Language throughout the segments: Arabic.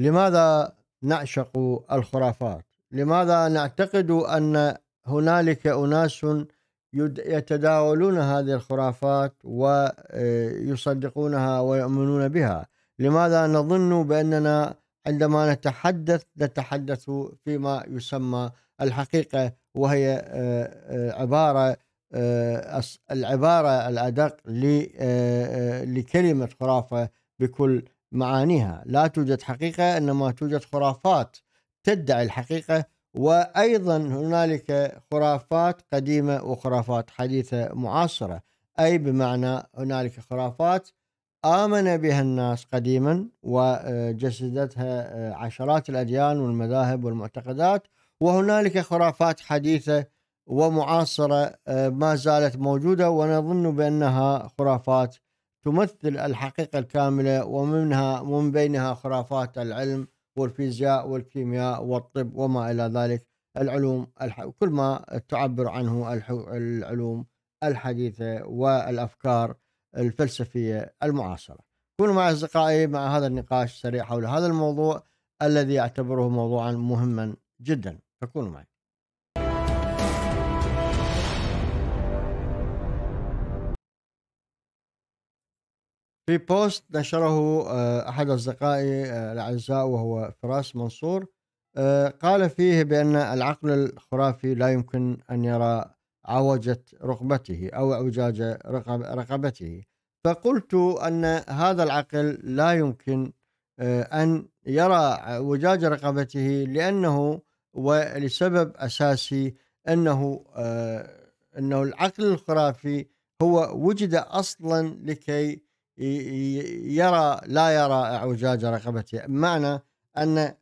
لماذا نعشق الخرافات لماذا نعتقد أن هنالك أناس يتداولون هذه الخرافات ويصدقونها آه، ويؤمنون بها لماذا نظن بأننا عندما نتحدث نتحدث فيما يسمى الحقيقة وهي آه، آه، عبارة العبارة الأدق لكلمة خرافة بكل معانيها لا توجد حقيقة إنما توجد خرافات تدعي الحقيقة وأيضا هنالك خرافات قديمة وخرافات حديثة معاصرة أي بمعنى هنالك خرافات آمن بها الناس قديما وجسدتها آه، عشرات الأديان والمذاهب والمعتقدات وهنالك خرافات حديثة ومعاصرة آه، ما زالت موجودة ونظن بأنها خرافات تمثل الحقيقة الكاملة ومنها ومن بينها خرافات العلم والفيزياء والكيمياء والطب وما إلى ذلك العلوم كل ما تعبر عنه العلوم الحديثة والأفكار الفلسفية المعاصرة كونوا مع أصدقائي مع هذا النقاش السريع حول هذا الموضوع الذي أعتبره موضوعا مهما جدا فكونوا معي في بوست نشره آه، احد اصدقائي آه، الاعزاء وهو فراس منصور آه، قال فيه بان العقل الخرافي لا يمكن ان يرى عوجه رقبته او اعوجاج رقبته فقلت ان هذا العقل لا يمكن ان يرى وجاج رقبته لانه ولسبب اساسي انه انه العقل الخرافي هو وجد اصلا لكي يرى لا يرى اعوجاج رقبته معنى ان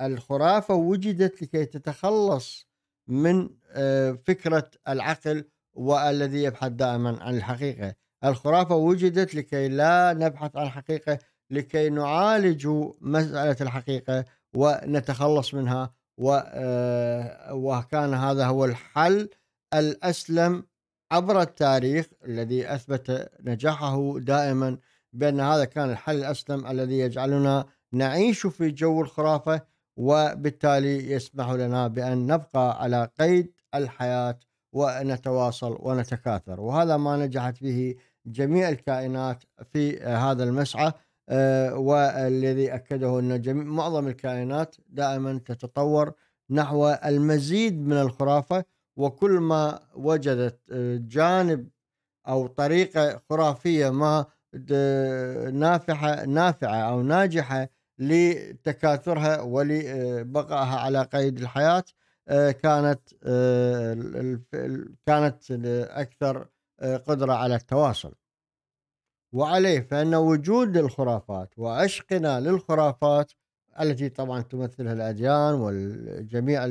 الخرافه وجدت لكي تتخلص من آه، فكره العقل والذي يبحث دائما عن الحقيقه الخرافه وجدت لكي لا نبحث عن الحقيقه لكي نعالج مساله الحقيقه ونتخلص منها آه، وكان هذا هو الحل الاسلم عبر التاريخ الذي اثبت نجاحه دائما بان هذا كان الحل الاسلم الذي يجعلنا نعيش في جو الخرافه وبالتالي يسمح لنا بان نبقى على قيد الحياه ونتواصل ونتكاثر وهذا ما نجحت به جميع الكائنات في هذا المسعى آه، والذي اكده ان جميع معظم الكائنات دائما تتطور نحو المزيد من الخرافه وكل ما وجدت آه، جانب او طريقه خرافيه ما نافعه نافعه او ناجحه لتكاثرها ولبقائها على قيد الحياه آه، كانت آه، كانت اكثر قدره على التواصل. وعليه فان وجود الخرافات وعشقنا للخرافات التي طبعا تمثلها الاديان والجميع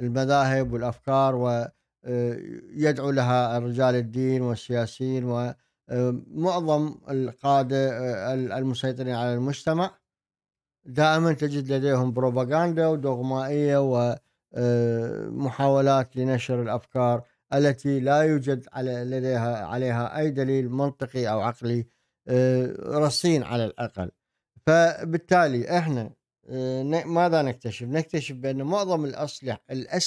المذاهب والافكار ويدعو آه، لها رجال الدين والسياسيين ومعظم آه، القاده آه، المسيطرين على المجتمع دائما تجد لديهم بروباغندا ودغمائيه ومحاولات لنشر الافكار التي لا يوجد لديها عليها اي دليل منطقي او عقلي رصين على الاقل فبالتالي احنا آه، ماذا نكتشف؟ نكتشف بأن معظم الأسلح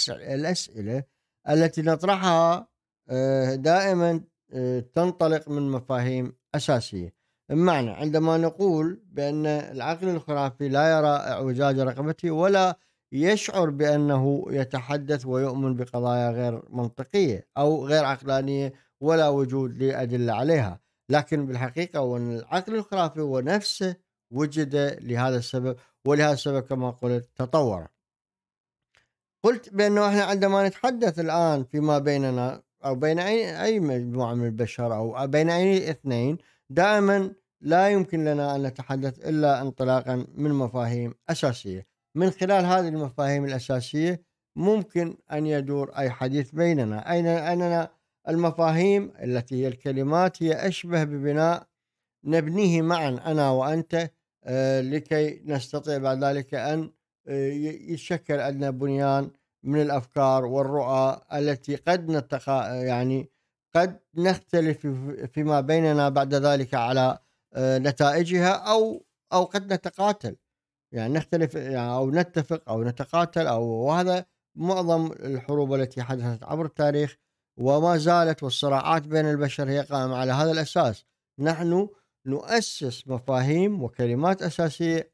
الأسئلة التي نطرحها آه، دائما آه، تنطلق من مفاهيم أساسية بمعنى عندما نقول بأن العقل الخرافي لا يرى اعوجاج رقبته ولا يشعر بأنه يتحدث ويؤمن بقضايا غير منطقية أو غير عقلانية ولا وجود لأدلة عليها لكن بالحقيقة وأن العقل الخرافي هو نفسه وجد لهذا السبب ولهذا السبب كما قلت تطور قلت بأنه احنا عندما نتحدث الآن فيما بيننا أو بين أي, أي مجموعة من البشر أو بين أي اثنين دائما لا يمكن لنا أن نتحدث إلا انطلاقا من مفاهيم أساسية من خلال هذه المفاهيم الأساسية ممكن أن يدور أي حديث بيننا أين أننا المفاهيم التي هي الكلمات هي أشبه ببناء نبنيه معا أنا وأنت آه، لكي نستطيع بعد ذلك أن آه، يتشكل عندنا بنيان من الأفكار والرؤى التي قد نتقا يعني قد نختلف فيما بيننا بعد ذلك على آه، نتائجها أو أو قد نتقاتل يعني نختلف يعني أو نتفق أو نتقاتل أو وهذا معظم الحروب التي حدثت عبر التاريخ وما زالت والصراعات بين البشر هي قائمة على هذا الأساس نحن نؤسس مفاهيم وكلمات أساسية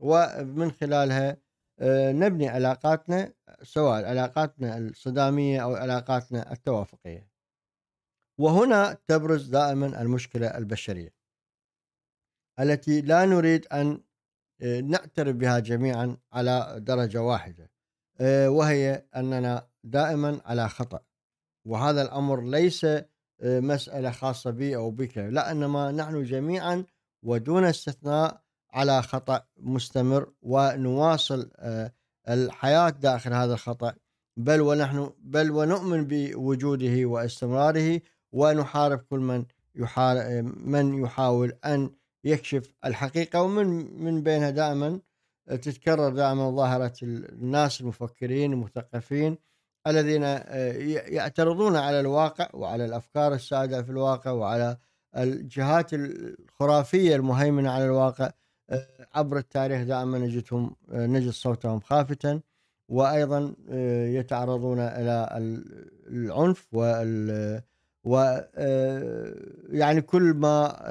ومن خلالها آه، نبني علاقاتنا سواء علاقاتنا الصدامية أو علاقاتنا التوافقية وهنا تبرز دائما المشكلة البشرية التي لا نريد أن آه، نعترف بها جميعا على درجة واحدة آه، وهي أننا دائما على خطأ وهذا الأمر ليس مسألة خاصة بي أو بك لا إنما نحن جميعا ودون استثناء على خطأ مستمر ونواصل آه، الحياة داخل هذا الخطأ بل ونحن بل ونؤمن بوجوده واستمراره ونحارب كل من يحارب من يحاول أن يكشف الحقيقة ومن من بينها دائما تتكرر دائما ظاهرة الناس المفكرين المثقفين الذين آه، يعترضون على الواقع وعلى الافكار السائده في الواقع وعلى الجهات الخرافيه المهيمنه على الواقع آه، عبر التاريخ دائما نجدهم آه، نجد صوتهم خافتا وايضا يتعرضون الى العنف و يعني كل ما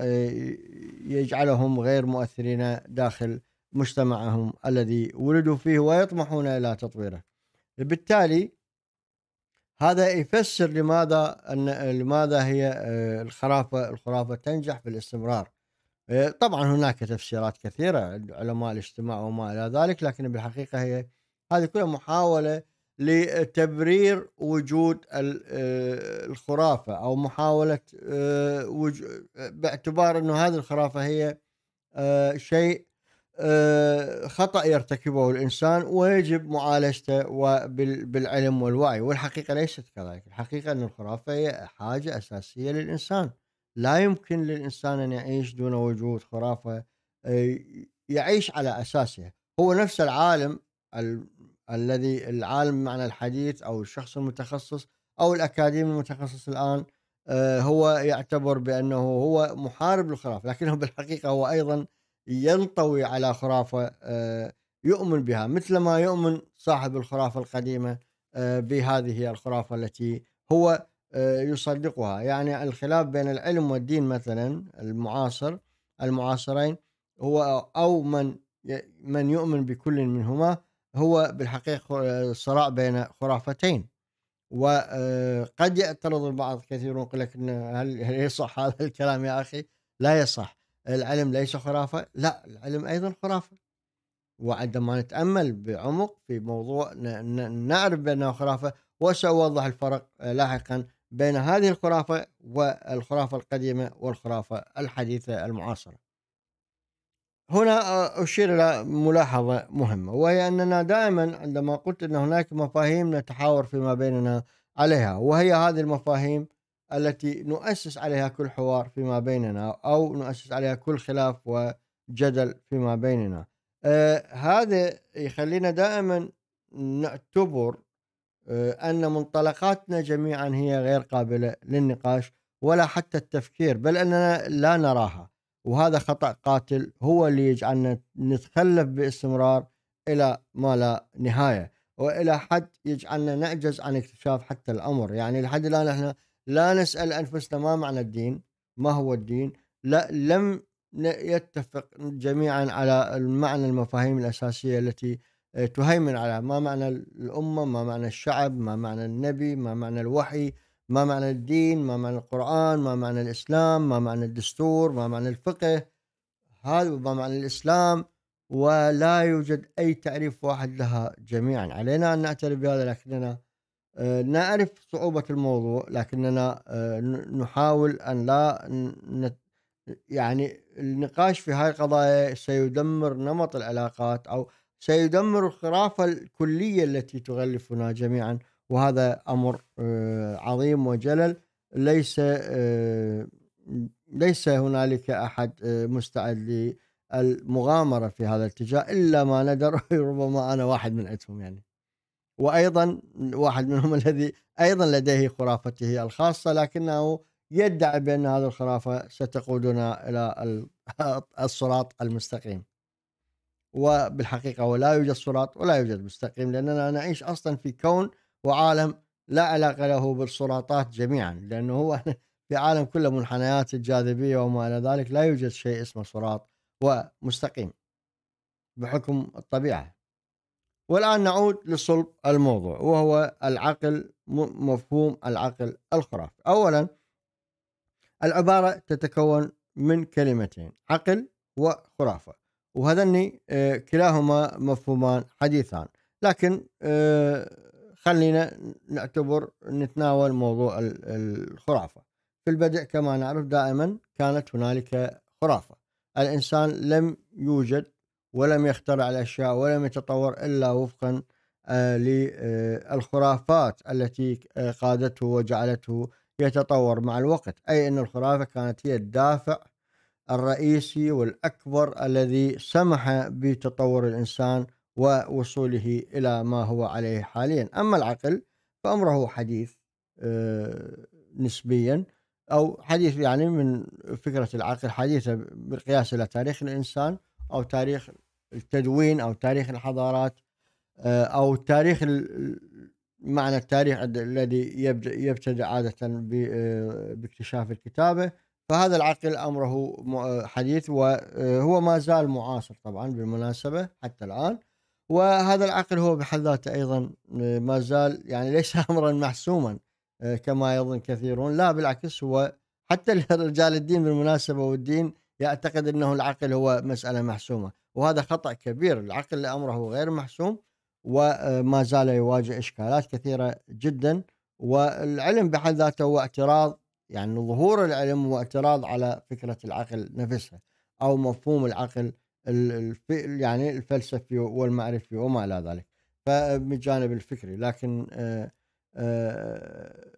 يجعلهم غير مؤثرين داخل مجتمعهم الذي ولدوا فيه ويطمحون الى تطويره. بالتالي هذا يفسر لماذا ان لماذا هي آه، الخرافه الخرافه تنجح في الاستمرار آه، طبعا هناك تفسيرات كثيره علماء الاجتماع وما الى ذلك لكن بالحقيقه هي هذه كلها محاوله لتبرير وجود آه، الخرافه او محاوله باعتبار انه هذه الخرافه هي شيء آه، خطا يرتكبه الانسان ويجب معالجته بالعلم والوعي والحقيقه ليست كذلك الحقيقه ان الخرافه هي حاجه اساسيه للانسان لا يمكن للانسان ان يعيش دون وجود خرافه آه، يعيش على اساسها هو نفس العالم ال... الذي العالم معنى الحديث او الشخص المتخصص او الاكاديمي المتخصص الان آه، هو يعتبر بانه هو محارب للخرافه لكنه بالحقيقه هو ايضا ينطوي على خرافة آه، يؤمن بها مثل ما يؤمن صاحب الخرافة القديمة آه، بهذه الخرافة التي هو آه، يصدقها يعني الخلاف بين العلم والدين مثلا المعاصر المعاصرين هو أو من من يؤمن بكل منهما هو بالحقيقة صراع بين خرافتين وقد يعترض البعض كثيرون يقول لك هل يصح هذا الكلام يا أخي لا يصح العلم ليس خرافه لا العلم ايضا خرافه وعندما نتامل بعمق في موضوع نعرف بانه خرافه وساوضح الفرق لاحقا بين هذه الخرافه والخرافه القديمه والخرافه الحديثه المعاصره. هنا اشير الى ملاحظه مهمه وهي اننا دائما عندما قلت ان هناك مفاهيم نتحاور فيما بيننا عليها وهي هذه المفاهيم التي نؤسس عليها كل حوار فيما بيننا أو نؤسس عليها كل خلاف وجدل فيما بيننا آه هذا يخلينا دائما نعتبر آه أن منطلقاتنا جميعا هي غير قابلة للنقاش ولا حتى التفكير بل أننا لا نراها وهذا خطأ قاتل هو اللي يجعلنا نتخلف باستمرار إلى ما لا نهاية وإلى حد يجعلنا نعجز عن اكتشاف حتى الأمر يعني لحد الآن احنا لا نسأل أنفسنا ما معنى الدين ما هو الدين لا لم يتفق جميعا على المعنى المفاهيم الأساسية التي تهيمن على ما معنى الأمة ما معنى الشعب ما معنى النبي ما معنى الوحي ما معنى الدين ما معنى القرآن ما معنى الإسلام ما معنى الدستور ما معنى الفقه هذا ما معنى الإسلام ولا يوجد أي تعريف واحد لها جميعا علينا أن نعترف بهذا لكننا آه، نعرف صعوبة الموضوع لكننا آه، نحاول أن لا نت يعني النقاش في هذه القضايا سيدمر نمط العلاقات أو سيدمر الخرافة الكلية التي تغلفنا جميعا وهذا أمر آه، عظيم وجلل ليس ليس هنالك أحد مستعد للمغامرة في هذا الاتجاه إلا ما ندر ربما أنا واحد من عندهم يعني وأيضا واحد منهم الذي أيضا لديه خرافته الخاصة لكنه يدعي بأن هذه الخرافة ستقودنا إلى الصراط المستقيم وبالحقيقة هو لا يوجد صراط ولا يوجد مستقيم لأننا نعيش أصلا في كون وعالم لا علاقة له بالصراطات جميعا لأنه هو في عالم كله منحنيات الجاذبية وما إلى ذلك لا يوجد شيء اسمه صراط ومستقيم بحكم الطبيعة والآن نعود لصلب الموضوع وهو العقل مفهوم العقل الخرافي أولا العبارة تتكون من كلمتين عقل وخرافة وهذني آه، كلاهما مفهومان حديثان لكن آه، خلينا نعتبر نتناول موضوع الخرافة في البدء كما نعرف دائما كانت هنالك خرافة الإنسان لم يوجد ولم يخترع الأشياء ولم يتطور إلا وفقا آه، للخرافات آه، التي آه، قادته وجعلته يتطور مع الوقت أي أن الخرافة كانت هي الدافع الرئيسي والأكبر الذي سمح بتطور الإنسان ووصوله إلى ما هو عليه حاليا أما العقل فأمره حديث نسبيا أو حديث يعني من فكرة العقل حديثة بالقياس إلى تاريخ الإنسان أو تاريخ التدوين او تاريخ الحضارات آه، او تاريخ معنى التاريخ الذي يبتدئ عاده آه، باكتشاف الكتابه فهذا العقل امره آه، حديث وهو ما زال معاصر طبعا بالمناسبه حتى الان وهذا العقل هو بحد ذاته ايضا ما زال يعني ليس امرا محسوما كما يظن كثيرون لا بالعكس هو حتى رجال الدين بالمناسبه والدين يعتقد انه العقل هو مساله محسومه وهذا خطأ كبير العقل أمره غير محسوم وما زال يواجه إشكالات كثيرة جدا والعلم بحد ذاته هو اعتراض يعني ظهور العلم هو اعتراض على فكرة العقل نفسها أو مفهوم العقل يعني الفلسفي والمعرفي وما إلى ذلك فمن الفكري لكن آه، آه،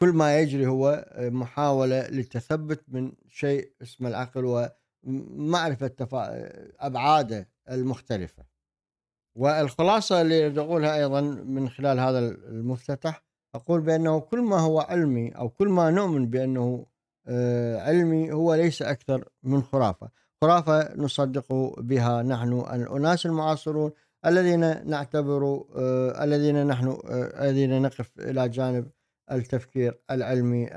كل ما يجري هو محاولة للتثبت من شيء اسمه العقل و معرفة أبعاده المختلفة والخلاصة اللي أقولها أيضا من خلال هذا المفتتح أقول بأنه كل ما هو علمي أو كل ما نؤمن بأنه آه، علمي هو ليس أكثر من خرافة خرافة نصدق بها نحن الأناس المعاصرون الذين نعتبر آه، الذين نحن آه، الذين نقف إلى جانب التفكير العلمي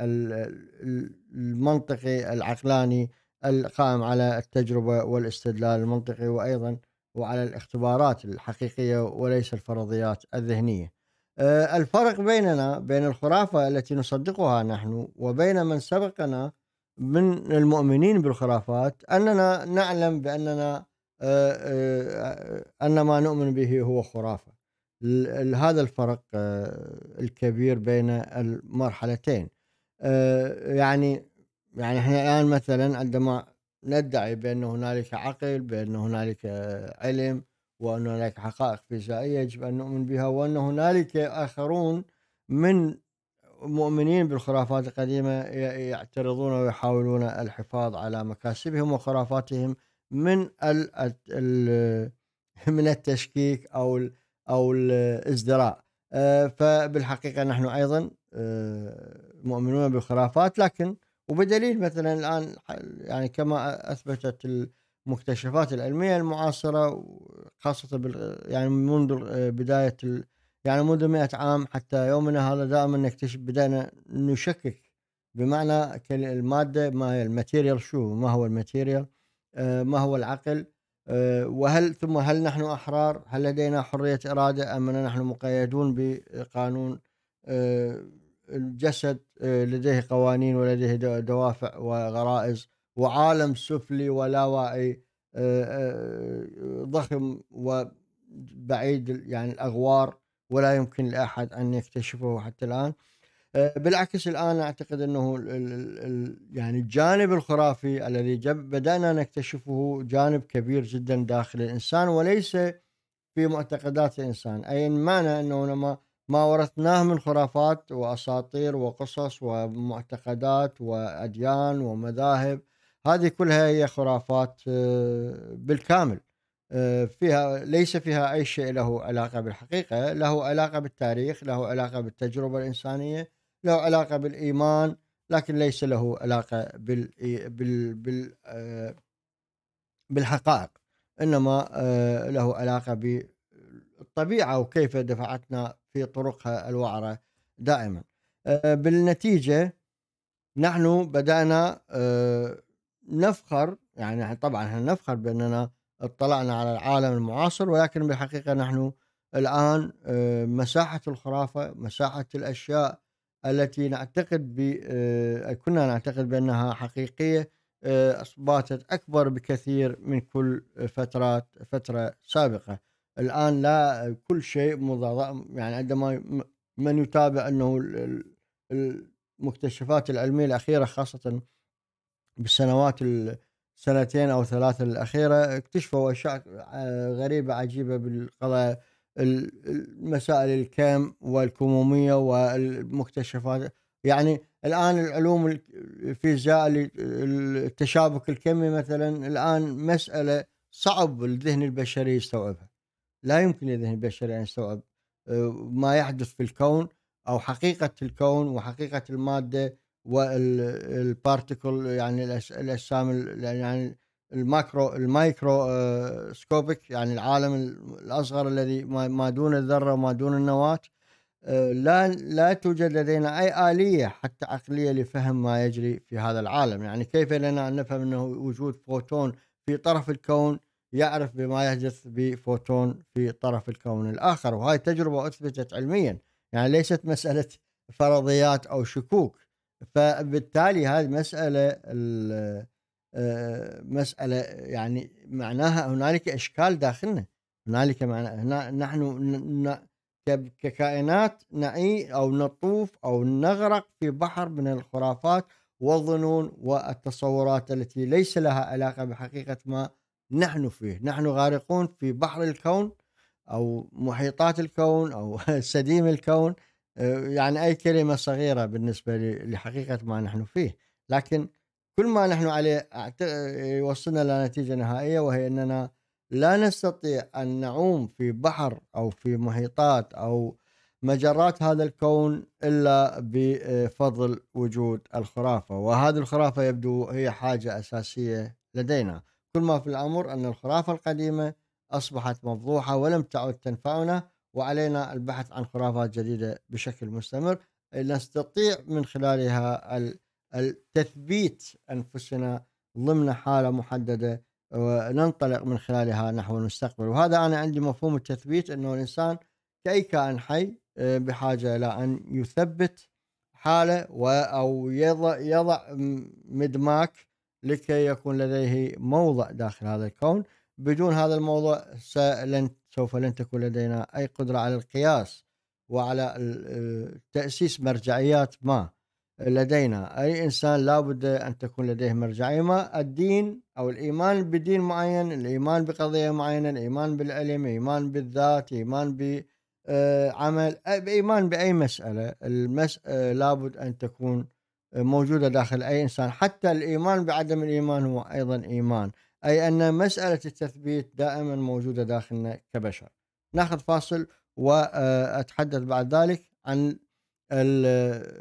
المنطقي العقلاني القائم على التجربة والاستدلال المنطقي وأيضا وعلى الاختبارات الحقيقية وليس الفرضيات الذهنية آه، الفرق بيننا بين الخرافة التي نصدقها نحن وبين من سبقنا من المؤمنين بالخرافات أننا نعلم بأننا آه، آه، أن ما نؤمن به هو خرافة هذا الفرق الكبير بين المرحلتين يعني يعني احنا الان مثلا عندما ندعي بان هنالك عقل بان هنالك علم وان هنالك حقائق فيزيائيه يجب ان نؤمن بها وان هنالك اخرون من مؤمنين بالخرافات القديمه يعترضون ويحاولون الحفاظ على مكاسبهم وخرافاتهم من من التشكيك او او الازدراء آه، فبالحقيقه نحن ايضا آه، مؤمنون بالخرافات لكن وبدليل مثلا الان يعني كما اثبتت المكتشفات العلميه المعاصره خاصه بال يعني منذ آه، بدايه ال يعني منذ مئة عام حتى يومنا هذا دائما نكتشف بدأنا نشكك بمعنى المادة ما هي الماتيريال شو ما هو الماتيريال آه، ما هو العقل آه، وهل ثم هل نحن أحرار هل لدينا حرية إرادة أم أننا نحن مقيدون بقانون الجسد آه، لديه قوانين ولديه دوافع وغرائز وعالم سفلي واعي آه، آه، ضخم وبعيد يعني الاغوار ولا يمكن لاحد ان يكتشفه حتى الان بالعكس الان اعتقد انه يعني الجانب الخرافي الذي بدانا نكتشفه جانب كبير جدا داخل الانسان وليس في معتقدات الانسان اي معنى انه لما ما ورثناه من خرافات وأساطير وقصص ومعتقدات وأديان ومذاهب هذه كلها هي خرافات آه، بالكامل آه، فيها ليس فيها أي شيء له علاقة بالحقيقة له علاقة بالتاريخ له علاقة بالتجربة الإنسانية له علاقة بالإيمان لكن ليس له علاقة بال بال بال آه، بالحقائق إنما له علاقة بالطبيعة وكيف دفعتنا في طرقها الوعرة دائما آه، بالنتيجة نحن بدأنا آه، نفخر يعني طبعا نفخر بأننا اطلعنا على العالم المعاصر ولكن بالحقيقة نحن الآن آه، مساحة الخرافة مساحة الأشياء التي نعتقد ب كنا نعتقد بأنها حقيقية أثباتت أكبر بكثير من كل فترات فترة سابقة الان لا كل شيء مضاد يعني عندما من يتابع انه المكتشفات العلميه الاخيره خاصه بالسنوات السنتين او ثلاثه الاخيره اكتشفوا اشياء آه، غريبه عجيبه بالقضايا المسائل الكم والكموميه والمكتشفات يعني الان العلوم الفيزياء التشابك الكمي مثلا الان مساله صعب الذهن البشري يستوعبها لا يمكن للذهن البشري ان يستوعب آه، ما يحدث في الكون او حقيقه الكون وحقيقه الماده والبارتيكل يعني الاجسام يعني الماكرو المايكرو يعني العالم الاصغر الذي ما دون الذره وما دون النواه آه، لا لا توجد لدينا اي اليه حتى عقليه لفهم ما يجري في هذا العالم يعني كيف لنا ان نفهم انه وجود فوتون في طرف الكون يعرف بما يحدث بفوتون في طرف الكون الآخر وهاي تجربة أثبتت علميا يعني ليست مسألة فرضيات أو شكوك فبالتالي هذه مسألة آه، مسألة يعني معناها هنالك إشكال داخلنا هنالك معناها نحن ككائنات نعي أو نطوف أو نغرق في بحر من الخرافات والظنون والتصورات التي ليس لها علاقة بحقيقة ما نحن فيه نحن غارقون في بحر الكون أو محيطات الكون أو سديم الكون آه، يعني أي كلمة صغيرة بالنسبة لحقيقة ما نحن فيه لكن كل ما نحن عليه آه، يوصلنا لنتيجة نهائية وهي أننا لا نستطيع أن نعوم في بحر أو في محيطات أو مجرات هذا الكون إلا بفضل وجود الخرافة وهذه الخرافة يبدو هي حاجة أساسية لدينا كل ما في الأمر أن الخرافة القديمة أصبحت مفضوحة ولم تعد تنفعنا وعلينا البحث عن خرافات جديدة بشكل مستمر نستطيع من خلالها التثبيت أنفسنا ضمن حالة محددة وننطلق من خلالها نحو المستقبل وهذا أنا عندي مفهوم التثبيت أنه الإنسان كأي كائن حي بحاجة إلى أن يثبت حاله أو يضع, يضع مدماك لكي يكون لديه موضع داخل هذا الكون بدون هذا الموضع لن سوف لن تكون لدينا أي قدرة على القياس وعلى آه، تأسيس مرجعيات ما لدينا أي إنسان لابد أن تكون لديه مرجعية ما الدين أو الإيمان بدين معين الإيمان بقضية معينة الإيمان بالعلم إيمان بالذات إيمان بعمل آه، آه، إيمان بأي مسألة المسألة لابد أن تكون موجودة داخل أي إنسان حتى الإيمان بعدم الإيمان هو أيضا إيمان أي أن مسألة التثبيت دائما موجودة داخلنا كبشر ناخذ فاصل وأتحدث بعد ذلك عن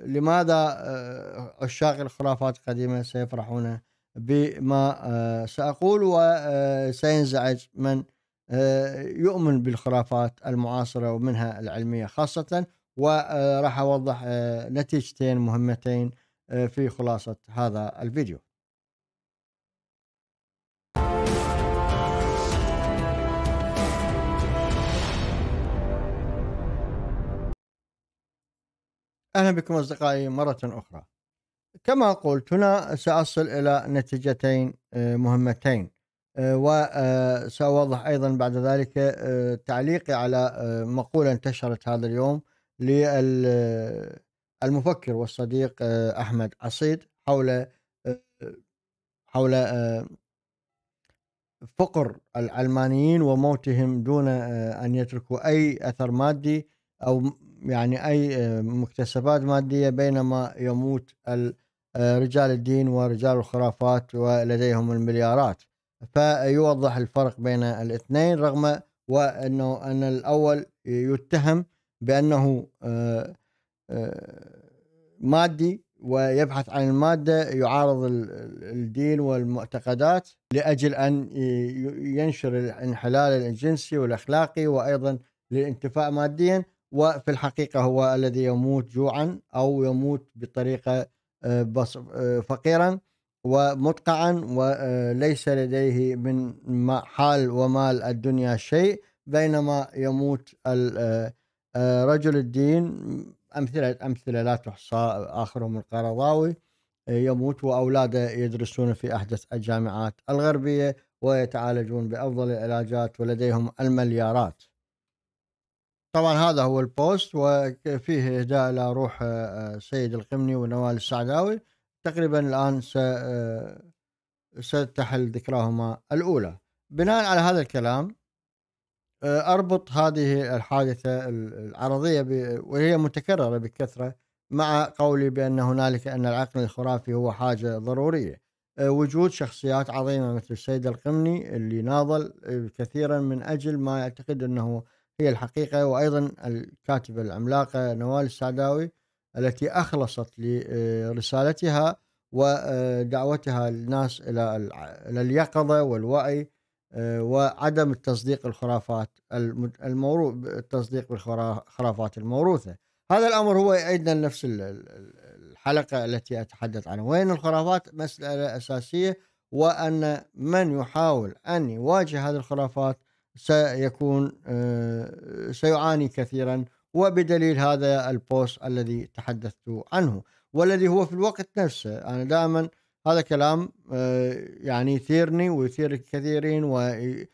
لماذا آه، عشاق الخرافات القديمة سيفرحون بما آه، سأقول وسينزعج آه، من يؤمن بالخرافات المعاصرة ومنها العلمية خاصة وراح أوضح نتيجتين مهمتين آه، في خلاصة هذا الفيديو أهلا بكم أصدقائي مرة أخرى كما قلت هنا سأصل إلى نتيجتين آه، مهمتين آه، وسأوضح أيضا بعد ذلك تعليقي على مقولة انتشرت هذا اليوم لل المفكر والصديق آه، أحمد عصيد حول آه، حول آه، فقر العلمانيين وموتهم دون أن يتركوا أي أثر مادي أو يعني أي مكتسبات مادية بينما يموت رجال الدين ورجال الخرافات ولديهم المليارات فيوضح الفرق بين الاثنين رغم وأنه أن الأول يتهم بأنه آه مادي ويبحث عن المادة يعارض الدين والمعتقدات لأجل أن ينشر الانحلال الجنسي والأخلاقي وأيضا للانتفاع ماديا وفي الحقيقة هو الذي يموت جوعا أو يموت بطريقة فقيرا ومتقعا وليس لديه من حال ومال الدنيا شيء بينما يموت رجل الدين امثله امثله لا تحصى اخرهم القرضاوي آه، يموت واولاده يدرسون في احدث الجامعات الغربيه ويتعالجون بافضل العلاجات ولديهم المليارات. طبعا هذا هو البوست وفيه اهداء الى روح آه، آه، سيد القمني ونوال السعداوي تقريبا الان ستحل ذكراهما الاولى. بناء على هذا الكلام آه، اربط هذه الحادثه العرضيه وهي متكرره بكثره مع قولي بان هنالك ان العقل الخرافي هو حاجه ضروريه آه، وجود شخصيات عظيمه مثل السيد القمني اللي ناضل آه، كثيرا من اجل ما يعتقد انه هي الحقيقه وايضا الكاتبه العملاقه نوال السعداوي التي اخلصت لرسالتها ودعوتها الناس الى اليقظه والوعي آه، وعدم التصديق الخرافات الموروث التصديق بالخرافات الموروثه هذا الامر هو ايضا نفس الحلقه التي اتحدث عنها وين الخرافات مساله اساسيه وان من يحاول ان يواجه هذه الخرافات سيكون آه، سيعاني كثيرا وبدليل هذا البوست الذي تحدثت عنه والذي هو في الوقت نفسه انا دائما هذا كلام آه، يعني يثيرني ويثير الكثيرين ويعني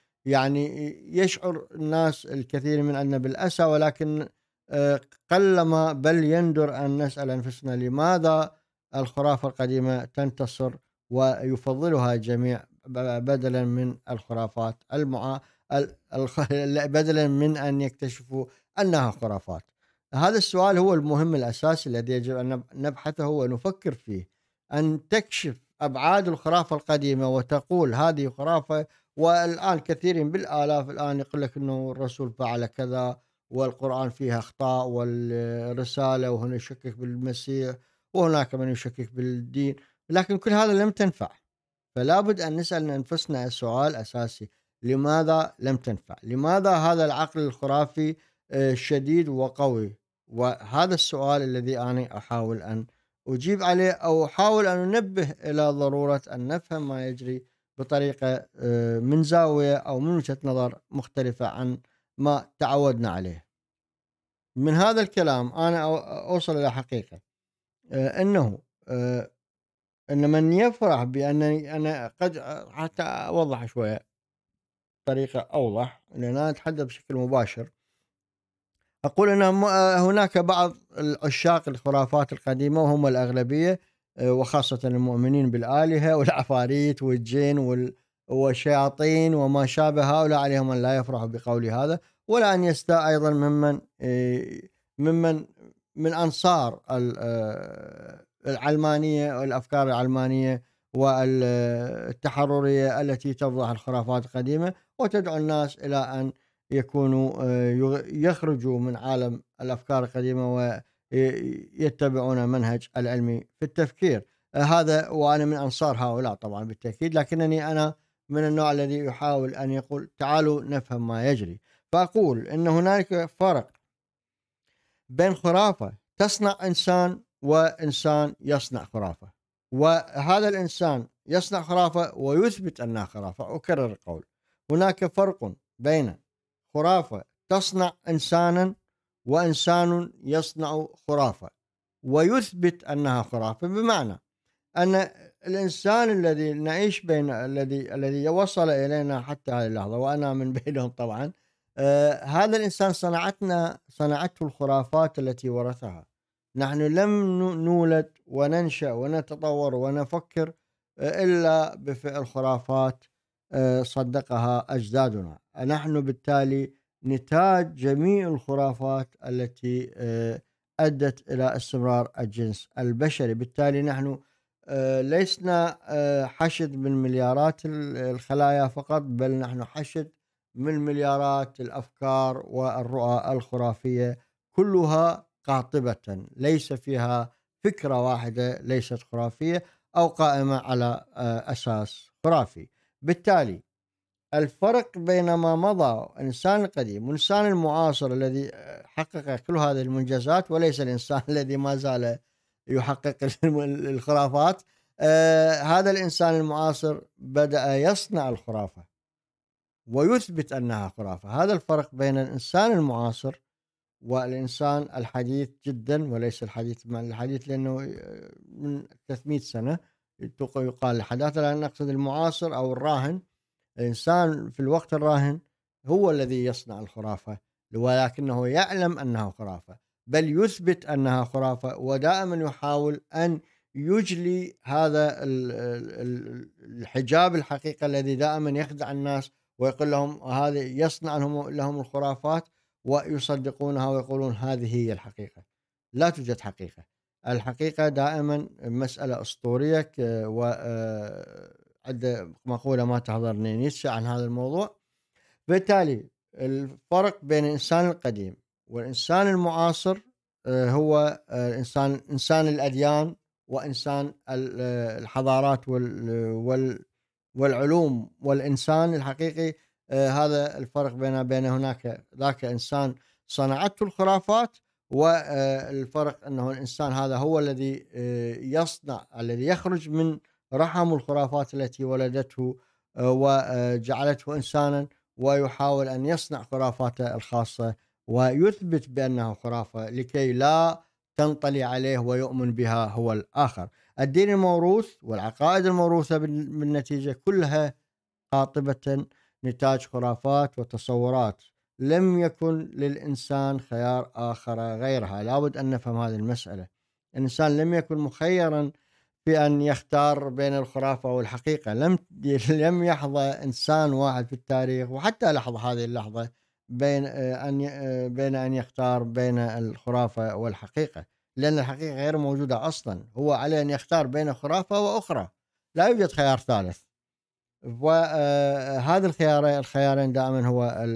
يشعر الناس الكثير من عندنا بالأسى ولكن آه، قلما بل يندر أن نسأل أنفسنا لماذا الخرافة القديمة تنتصر ويفضلها الجميع بدلا من الخرافات المعا بدلا من أن يكتشفوا أنها خرافات هذا السؤال هو المهم الأساسي الذي يجب أن نبحثه ونفكر فيه أن تكشف أبعاد الخرافة القديمة وتقول هذه خرافة والآن كثيرين بالآلاف الآن يقول لك أنه الرسول فعل كذا والقرآن فيها أخطاء والرسالة وهنا يشكك بالمسيح وهناك من يشكك بالدين لكن كل هذا لم تنفع فلا بد أن نسأل أنفسنا سؤال اساسي لماذا لم تنفع لماذا هذا العقل الخرافي آه، شديد وقوي وهذا السؤال الذي أنا أحاول أن أجيب عليه أو أحاول أن أنبه إلى ضرورة أن نفهم ما يجري بطريقة آه، من زاوية أو من وجهة نظر مختلفة عن ما تعودنا عليه من هذا الكلام أنا أوصل إلى حقيقة آه، أنه آه، أن من يفرح بأنني أنا قد حتى أوضح شوية بطريقة أوضح لأن أنا أتحدث بشكل مباشر أقول أن آه، هناك بعض العشاق الخرافات القديمة وهم الأغلبية آه، وخاصة المؤمنين بالآلهة والعفاريت والجن وال والشياطين وما شابه هؤلاء عليهم أن لا يفرحوا بقول هذا ولا أن يستاء أيضا ممن آه، ممن من أنصار العلمانية والأفكار العلمانية والتحررية التي تفضح الخرافات القديمة وتدعو الناس إلى أن يكونوا آه، يخرجوا من عالم الافكار القديمه ويتبعون منهج العلمي في التفكير آه، هذا وانا من انصار هؤلاء طبعا بالتاكيد لكنني انا من النوع الذي يحاول ان يقول تعالوا نفهم ما يجري فاقول ان هنالك فرق بين خرافه تصنع انسان وانسان يصنع خرافه وهذا الانسان يصنع خرافه ويثبت انها خرافه اكرر القول هناك فرق بين خرافة تصنع إنسانا وإنسان يصنع خرافة ويثبت أنها خرافة بمعنى أن الإنسان الذي نعيش بين الذي الذي وصل إلينا حتى هذه اللحظة وأنا من بينهم طبعا آه هذا الإنسان صنعتنا صنعته الخرافات التي ورثها نحن لم نولد وننشأ ونتطور ونفكر آه، إلا بفعل خرافات آه، صدقها أجدادنا نحن بالتالي نتاج جميع الخرافات التي آه، أدت إلى استمرار الجنس البشري بالتالي نحن آه، لسنا حشد من مليارات الخلايا فقط بل نحن حشد من مليارات الافكار والرؤى الخرافيه كلها قاطبه ليس فيها فكره واحده ليست خرافيه او قائمه على اساس خرافي بالتالي الفرق بين ما مضى الإنسان القديم والإنسان المعاصر الذي آه، حقق كل هذه المنجزات وليس الإنسان الذي ما زال يحقق الخرافات آه هذا الإنسان المعاصر بدأ يصنع الخرافة ويثبت أنها خرافة هذا الفرق بين الإنسان المعاصر والإنسان الحديث جدا وليس الحديث الحديث لأنه آه، من 300 سنة يقال الحداثة لا نقصد المعاصر أو الراهن الإنسان في الوقت الراهن هو الذي يصنع الخرافة ولكنه يعلم أنها خرافة بل يثبت أنها خرافة ودائما يحاول أن يجلي هذا الحجاب الحقيقة الذي دائما يخدع الناس ويقول لهم هذا يصنع لهم, لهم الخرافات ويصدقونها ويقولون هذه هي الحقيقة لا توجد حقيقة الحقيقة دائما مسألة أسطورية و آه، مقولة ما تحضرني نيتشه عن هذا الموضوع بالتالي الفرق بين الإنسان القديم والإنسان المعاصر آه، هو آه، إنسان إنسان الأديان وإنسان الحضارات والعلوم والإنسان الحقيقي هذا الفرق بين بين هناك ذاك إنسان صنعته الخرافات والفرق انه الانسان هذا هو الذي آه، يصنع الذي يخرج من رحم الخرافات التي ولدته آه، وجعلته انسانا ويحاول ان يصنع خرافاته الخاصه ويثبت بانه خرافه لكي لا تنطلي عليه ويؤمن بها هو الاخر. الدين الموروث والعقائد الموروثه بالنتيجه كلها قاطبه نتاج خرافات وتصورات لم يكن للإنسان خيار آخر غيرها لابد أن نفهم هذه المسألة الإنسان لم يكن مخيرا في أن يختار بين الخرافة والحقيقة لم لم يحظى إنسان واحد في التاريخ وحتى لحظة هذه اللحظة بين آه، أن آه، بين أن يختار بين الخرافة والحقيقة لأن الحقيقة غير موجودة أصلا هو عليه أن يختار بين خرافة وأخرى لا يوجد خيار ثالث وهذا آه، آه، الخيار الخيارين دائما هو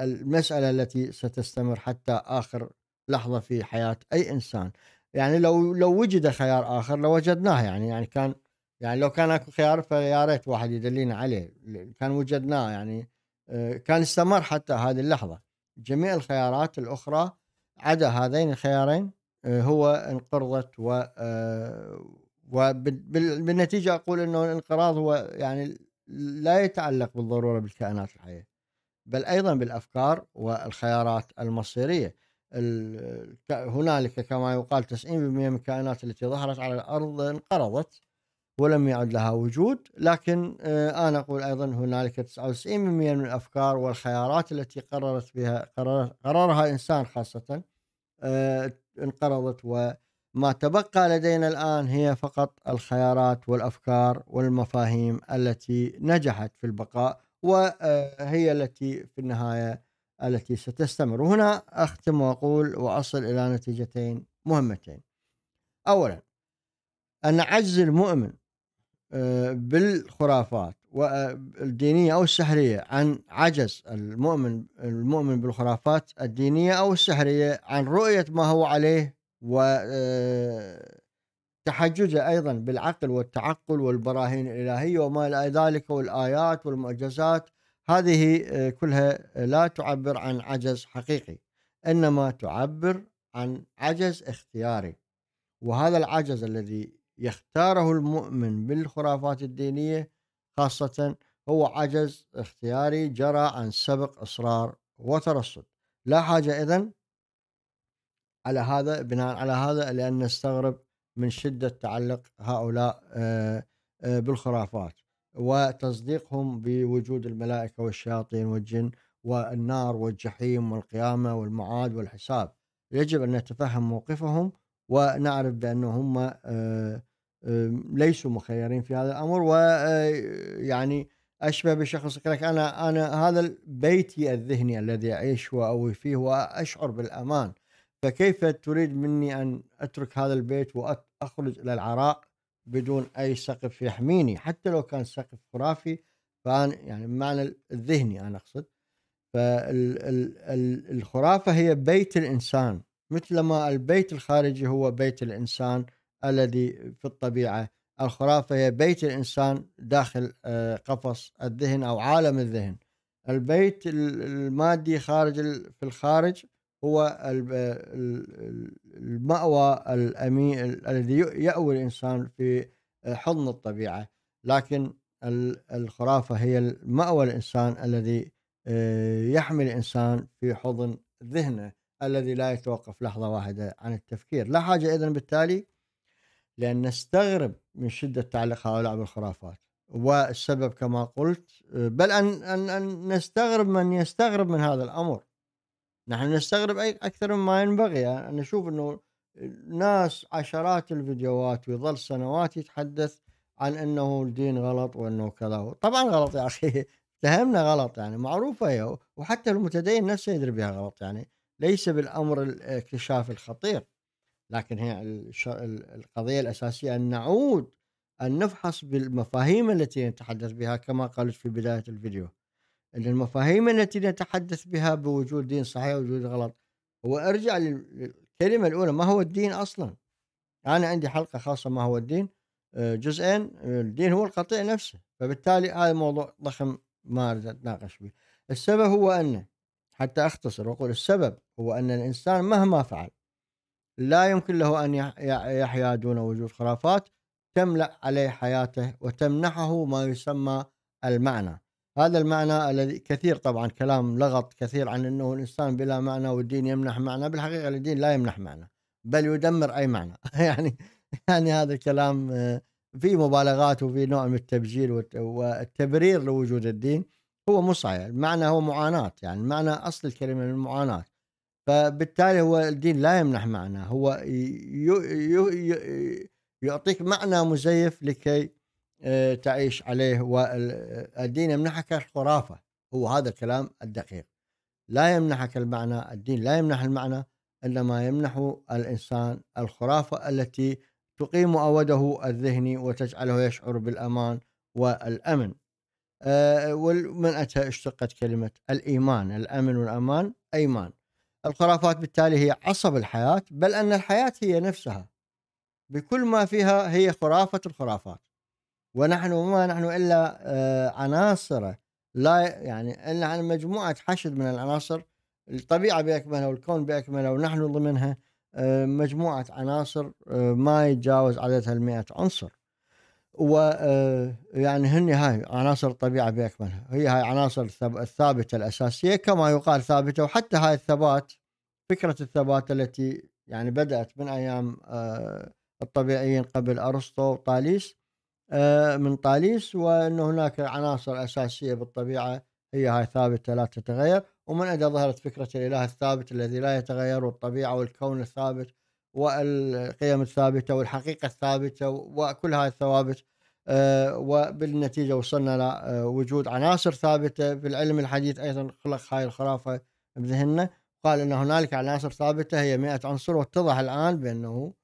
المسألة التي ستستمر حتى آخر لحظة في حياة أي إنسان يعني لو لو وجد خيار آخر لوجدناه لو يعني يعني كان يعني لو كان اكو خيار فيا ريت واحد يدلينا عليه كان وجدناه يعني آه، كان استمر حتى هذه اللحظة جميع الخيارات الأخرى عدا هذين الخيارين هو انقرضت و وبالنتيجه اقول انه الانقراض هو يعني لا يتعلق بالضروره بالكائنات الحيه بل ايضا بالافكار والخيارات المصيريه هنالك كما يقال 90% من الكائنات التي ظهرت على الارض انقرضت ولم يعد لها وجود لكن آه، انا اقول ايضا هنالك 99% من الافكار والخيارات التي قررت بها قررها انسان خاصه آه، انقرضت و ما تبقى لدينا الآن هي فقط الخيارات والأفكار والمفاهيم التي نجحت في البقاء وهي التي في النهاية التي ستستمر وهنا أختم وأقول وأصل إلى نتيجتين مهمتين أولا أن عجز المؤمن آه، بالخرافات آه، الدينية أو السحرية عن عجز المؤمن المؤمن بالخرافات الدينية أو السحرية عن رؤية ما هو عليه و آه، تحججه ايضا بالعقل والتعقل والبراهين الالهيه وما الى ذلك والايات والمعجزات هذه آه، كلها لا تعبر عن عجز حقيقي انما تعبر عن عجز اختياري وهذا العجز الذي يختاره المؤمن بالخرافات الدينيه خاصه هو عجز اختياري جرى عن سبق اصرار وترصد لا حاجه اذن على هذا بناء على هذا لان نستغرب من شده تعلق هؤلاء آه، آه، بالخرافات وتصديقهم بوجود الملائكه والشياطين والجن والنار والجحيم والقيامه والمعاد والحساب يجب ان نتفهم موقفهم ونعرف بان هم آه، ليسوا مخيرين في هذا الامر ويعني اشبه بشخص لك انا انا هذا بيتي الذهني الذي اعيش واوي فيه واشعر بالامان فكيف تريد مني أن أترك هذا البيت وأخرج إلى العراء بدون أي سقف يحميني حتى لو كان سقف خرافي فأنا يعني بمعنى الذهني أنا أقصد فالخرافة هي بيت الإنسان مثلما البيت الخارجي هو بيت الإنسان الذي في الطبيعة الخرافة هي بيت الإنسان داخل آه، قفص الذهن أو عالم الذهن البيت المادي خارج في الخارج هو المأوى الأمين الذي يأوي الإنسان في حضن الطبيعة لكن الخرافة هي المأوى الإنسان الذي آه، يحمي الإنسان في حضن ذهنه الذي لا يتوقف لحظة واحدة عن التفكير لا حاجة إذن بالتالي لأن نستغرب من شدة تعلق هؤلاء بالخرافات والسبب كما قلت آه، بل أن, أن, أن نستغرب من يستغرب من هذا الأمر نحن نستغرب اكثر مما ينبغي يعني نشوف انه ناس عشرات الفيديوهات ويظل سنوات يتحدث عن انه الدين غلط وانه كذا طبعا غلط يا اخي اتهمنا غلط يعني معروفه هي وحتى المتدين نفسه يدري بها غلط يعني ليس بالامر الاكتشاف الخطير لكن هي القضيه الاساسيه ان نعود ان نفحص بالمفاهيم التي نتحدث بها كما قلت في بدايه الفيديو ان المفاهيم التي نتحدث بها بوجود دين صحيح ووجود غلط هو ارجع للكلمه الاولى ما هو الدين اصلا انا عندي حلقه خاصه ما هو الدين آه، جزئين آه، الدين هو القطيع نفسه فبالتالي هذا موضوع ضخم ما اريد اتناقش فيه السبب هو ان حتى اختصر واقول السبب هو ان الانسان مهما فعل لا يمكن له ان يحيا دون وجود خرافات تملا عليه حياته وتمنحه ما يسمى المعنى هذا المعنى الذي كثير طبعا كلام لغط كثير عن انه الانسان بلا معنى والدين يمنح معنى بالحقيقه الدين لا يمنح معنى بل يدمر اي معنى يعني يعني هذا الكلام آه، في مبالغات وفي نوع من التبجيل والتبرير لوجود الدين هو مصعب المعنى هو معاناة يعني المعنى أصل الكلمة من المعاناة فبالتالي هو الدين لا يمنح معنى هو يعطيك معنى مزيف لكي آه، تعيش عليه والدين يمنحك الخرافة هو هذا الكلام الدقيق لا يمنحك المعنى الدين لا يمنح المعنى إنما يمنح الإنسان الخرافة التي تقيم أوده الذهني وتجعله يشعر بالأمان والأمن آه، ومن أتى اشتقت كلمة الإيمان الأمن والأمان أيمان الخرافات بالتالي هي عصب الحياة بل أن الحياة هي نفسها بكل ما فيها هي خرافة الخرافات ونحن وما نحن الا آه، عناصره لا يعني الا عن مجموعه حشد من العناصر الطبيعه باكملها والكون باكملها ونحن ضمنها آه، مجموعه عناصر آه، ما يتجاوز عددها ال عنصر و يعني هن هاي عناصر الطبيعه باكملها هي هاي عناصر الثابته الاساسيه كما يقال ثابته وحتى هاي الثبات فكره الثبات التي يعني بدات من ايام الطبيعيين قبل ارسطو وطاليس آه، من طاليس وأن هناك عناصر أساسية بالطبيعة هي هاي ثابتة لا تتغير ومن أدى ظهرت فكرة الإله الثابت الذي لا يتغير والطبيعة والكون الثابت والقيم الثابتة والحقيقة الثابتة وكل هاي الثوابت آه، وبالنتيجة وصلنا لوجود آه، عناصر ثابتة بالعلم الحديث أيضا خلق هاي الخرافة بذهننا قال أن هنالك عناصر ثابتة هي 100 عنصر واتضح الآن بأنه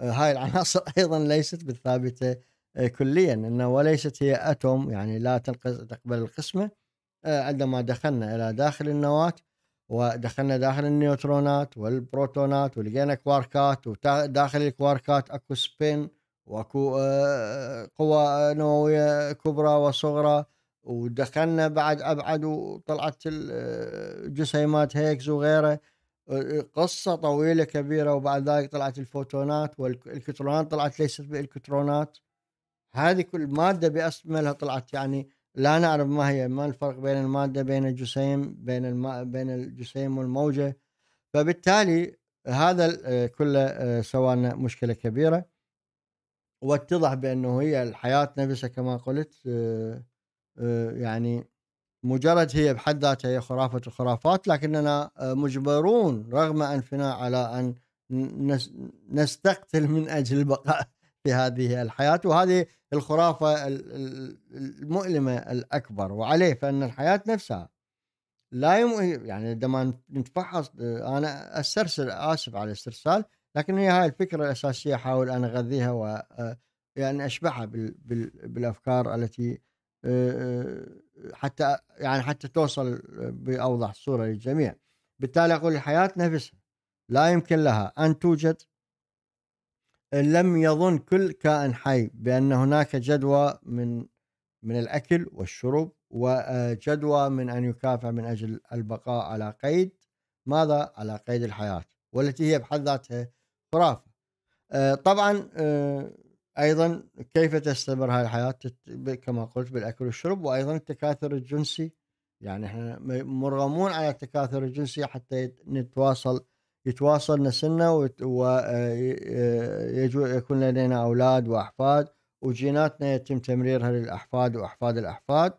هاي العناصر أيضا ليست بالثابتة آه، كليا انه وليست هي اتوم يعني لا تنقص تقبل القسمه آه، عندما دخلنا الى داخل النواه ودخلنا داخل النيوترونات والبروتونات ولقينا كواركات وداخل الكواركات اكو سبين واكو آه، قوى نوويه كبرى وصغرى ودخلنا بعد ابعد وطلعت الجسيمات هيكس وغيره قصه طويله كبيره وبعد ذلك طلعت الفوتونات والالكترونات طلعت ليست بالكترونات هذه كل ماده باسمها طلعت يعني لا نعرف ما هي ما الفرق بين الماده بين الجسيم بين الماء بين الجسيم والموجه فبالتالي هذا آه، كله آه، سوى لنا مشكله كبيره واتضح بانه هي الحياه نفسها كما قلت آه، يعني مجرد هي بحد ذاتها هي خرافه الخرافات لكننا مجبرون رغم انفنا على ان نستقتل من اجل البقاء في هذه الحياة وهذه الخرافة المؤلمة الأكبر وعليه فإن الحياة نفسها لا يم... يعني عندما نتفحص أنا أسترسل آسف على الاسترسال لكن هي هاي الفكرة الأساسية أحاول أن أغذيها و يعني أشبعها بال... بال... بالأفكار التي حتى يعني حتى توصل بأوضح صورة للجميع بالتالي أقول الحياة نفسها لا يمكن لها أن توجد لم يظن كل كائن حي بأن هناك جدوى من من الأكل والشرب وجدوى من أن يكافح من أجل البقاء على قيد ماذا؟ على قيد الحياة والتي هي بحد ذاتها خرافة آه، طبعا آه، أيضا كيف تستمر هذه الحياة كما قلت بالأكل والشرب وأيضا التكاثر الجنسي يعني احنا مرغمون على التكاثر الجنسي حتى نتواصل يتواصلنا نسلنا ويكون آه، آه، لدينا أولاد وأحفاد وجيناتنا يتم تمريرها للأحفاد وأحفاد الأحفاد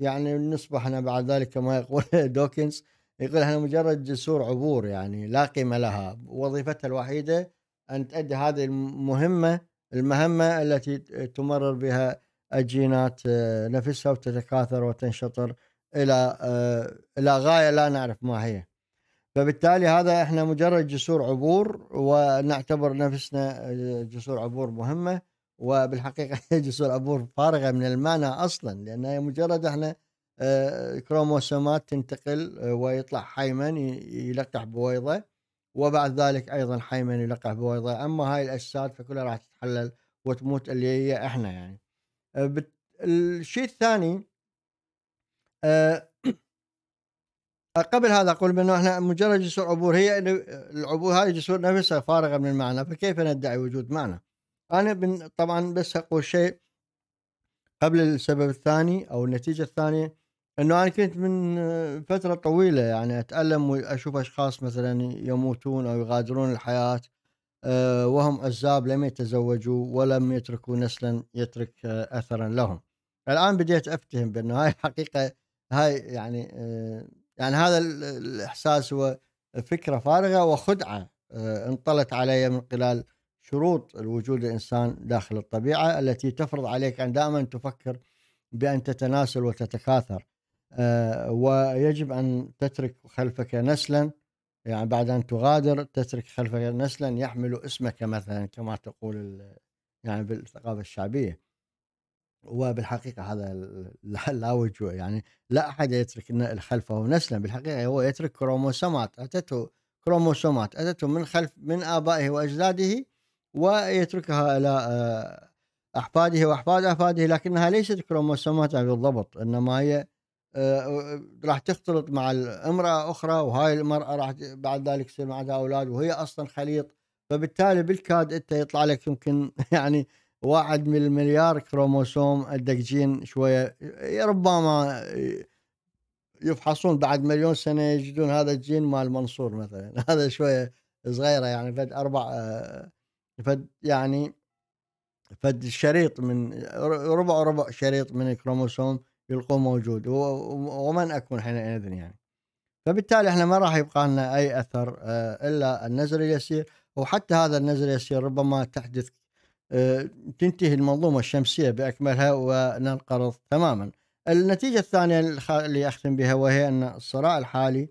يعني نصبح احنا بعد ذلك كما يقول دوكنز يقول احنا مجرد جسور عبور يعني لا قيمة لها وظيفتها الوحيدة أن تؤدي هذه المهمة المهمة التي تمرر بها الجينات آه، نفسها وتتكاثر وتنشطر إلى إلى غاية لا نعرف ما هي فبالتالي هذا احنا مجرد جسور عبور ونعتبر نفسنا آه، جسور عبور مهمه وبالحقيقه هي جسور عبور فارغه من المعنى اصلا هي مجرد احنا آه، كروموسومات تنتقل آه، ويطلع حيمن يلقح بويضه وبعد ذلك ايضا حيمن يلقح بويضه اما هاي الاجساد فكلها راح تتحلل وتموت اللي هي احنا يعني الشيء الثاني قبل هذا اقول بانه احنا مجرد جسور عبور هي العبور هذه الجسور نفسها فارغه من المعنى فكيف ندعي وجود معنى؟ انا طبعا بس اقول شيء قبل السبب الثاني او النتيجه الثانيه انه انا كنت من فتره طويله يعني اتالم واشوف اشخاص مثلا يموتون او يغادرون الحياه آه، وهم عزاب لم يتزوجوا ولم يتركوا نسلا يترك آه، اثرا لهم. الان بديت افتهم بانه هاي حقيقه هاي يعني آه، يعني هذا الاحساس هو فكره فارغه وخدعه آه، انطلت علي من خلال شروط الوجود الانسان داخل الطبيعه التي تفرض عليك ان دائما تفكر بان تتناسل وتتكاثر آه، ويجب ان تترك خلفك نسلا يعني بعد ان تغادر تترك خلفك نسلا يحمل اسمك مثلا كما تقول يعني بالثقافه الشعبيه وبالحقيقة هذا لا وجوه يعني لا أحد يترك خلفه نسلا بالحقيقة هو يترك كروموسومات أتته كروموسومات أتته من خلف من آبائه وأجداده ويتركها إلى آه، أحفاده وأحفاد أحفاده لكنها ليست كروموسومات بالضبط إنما هي آه، آه، راح تختلط مع امرأة أخرى وهاي المرأة راح بعد ذلك يصير معها أولاد وهي أصلا خليط فبالتالي بالكاد أنت يطلع لك يمكن يعني واحد من المليار كروموسوم عندك جين شويه ربما يفحصون بعد مليون سنه يجدون هذا الجين مال منصور مثلا هذا شويه صغيره يعني فد اربع فد يعني فد شريط من ربع ربع شريط من الكروموسوم يلقوه موجود ومن اكون حينئذ يعني فبالتالي احنا ما راح يبقى لنا اي اثر الا النزر اليسير وحتى هذا النزر اليسير ربما تحدث آه، تنتهي المنظومة الشمسية بأكملها وننقرض تماما النتيجة الثانية اللي أختم بها وهي أن الصراع الحالي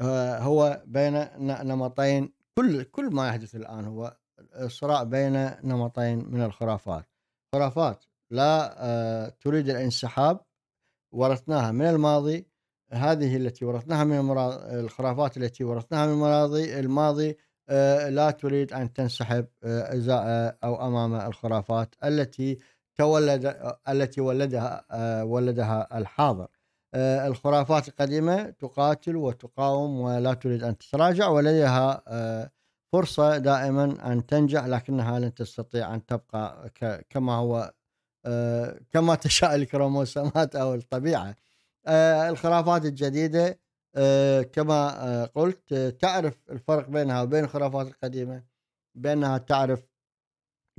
آه، هو بين نمطين كل كل ما يحدث الآن هو صراع بين نمطين من الخرافات خرافات لا آه، تريد الانسحاب ورثناها من الماضي هذه التي ورثناها من الخرافات التي ورثناها من الماضي الماضي آه، لا تريد أن تنسحب إزاء آه، آه، أو أمام الخرافات التي تولد التي ولدها ولدها الحاضر الخرافات القديمة تقاتل وتقاوم ولا تريد أن تتراجع ولديها فرصة دائما أن تنجح لكنها لن تستطيع أن تبقى كما هو كما تشاء الكروموسومات أو الطبيعة الخرافات الجديدة آه، كما آه، قلت تعرف الفرق بينها وبين الخرافات القديمة بأنها تعرف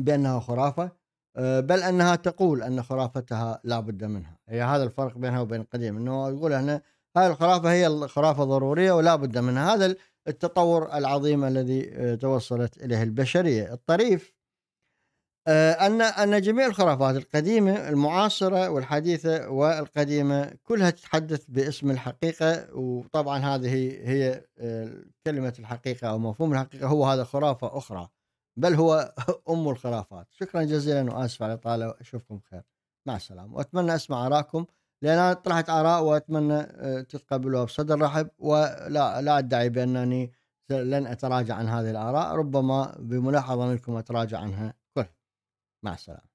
بأنها خرافة آه، بل أنها تقول أن خرافتها لا بد منها هي هذا الفرق بينها وبين القديم أنه يقول هنا هاي الخرافة هي الخرافة ضرورية ولا بد منها هذا التطور العظيم الذي توصلت إليه البشرية الطريف آه، ان ان جميع الخرافات القديمه المعاصره والحديثه والقديمه كلها تتحدث باسم الحقيقه وطبعا هذه هي آه، كلمه الحقيقه او مفهوم الحقيقه هو هذا خرافه اخرى بل هو ام الخرافات شكرا جزيلا واسف على الاطاله اشوفكم خير مع السلامه واتمنى اسمع ارائكم لان طرحت اراء واتمنى آه، تتقبلوها بصدر رحب ولا لا ادعي بانني لن اتراجع عن هذه الاراء ربما بملاحظه منكم اتراجع عنها مع السلامه